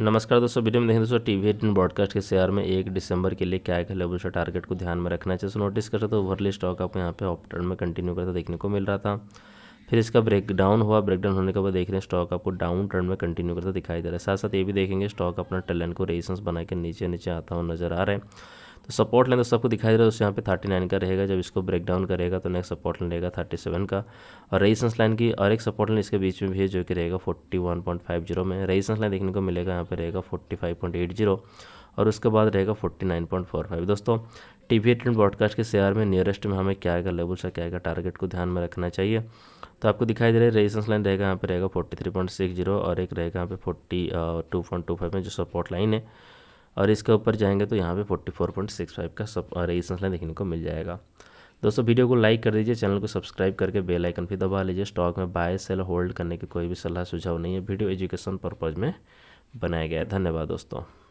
नमस्कार दोस्तों वीडियो में देखें दोस्तों टीवी एटीन ब्रॉडकास्ट के शेयर में एक दिसंबर के लिए क्या क्या लेवल टारगेट को ध्यान में रखना चाहिए सो नोटिस कर रहे तो ओवरली स्टॉक आपको यहाँ पे ऑप्टर्न में कंटिन्यू करता देखने को मिल रहा था फिर इसका ब्रेक डाउन हुआ ब्रेकडाउन होने के बाद देख रहे हैं स्टॉक आपको डाउन ट्रेंड में कंटिन्यू करता दिखाई दे रहा है साथ साथ ये भी देखेंगे स्टॉक अपना टैलेंट को रेजिस्टेंस बना के नीचे नीचे आता हुआ नजर आ रहा है तो सपोर्ट लाइन तो सबको दिखाई दे रहा है उस यहाँ पे थर्टी नाइन का रहेगा जब इसको ब्रेक डाउन करेगा तो नेक्स्ट सपोर्ट लाइन रहेगा थर्टी सेवन का और रेजिस्टेंस लाइन की और एक सपोर्ट लाइन इसके बीच में भी है जो कि रहेगा forty one point five zero में रेजिस्टेंस लाइन देखने को मिलेगा यहाँ पे रहेगा forty five point eight zero और उसके बाद रहेगा forty nine point four five दोस्तों टी वी एटीन ब्रॉडकास्ट के शेयर में नियरेस्ट में हमें क्या आएगा लेवल से क्या का टारगेट को ध्यान में रखना चाहिए तो आपको दिखाई दे रहा है रेजिस्टेंस लाइन रहेगा यहाँ पे रहेगा forty three point six zero और एक रहेगा यहाँ पे forty two point two five में जो सपोर्ट लाइन है और इसके ऊपर जाएंगे तो यहाँ पे 44.65 का सब रेजिस्टेंस लाइन देखने को मिल जाएगा दोस्तों वीडियो को लाइक कर दीजिए चैनल को सब्सक्राइब करके बेल आइकन भी दबा लीजिए स्टॉक में बाय सेल होल्ड करने की कोई भी सलाह सुझाव नहीं है वीडियो एजुकेशन पर्पज़ में बनाया गया है धन्यवाद दोस्तों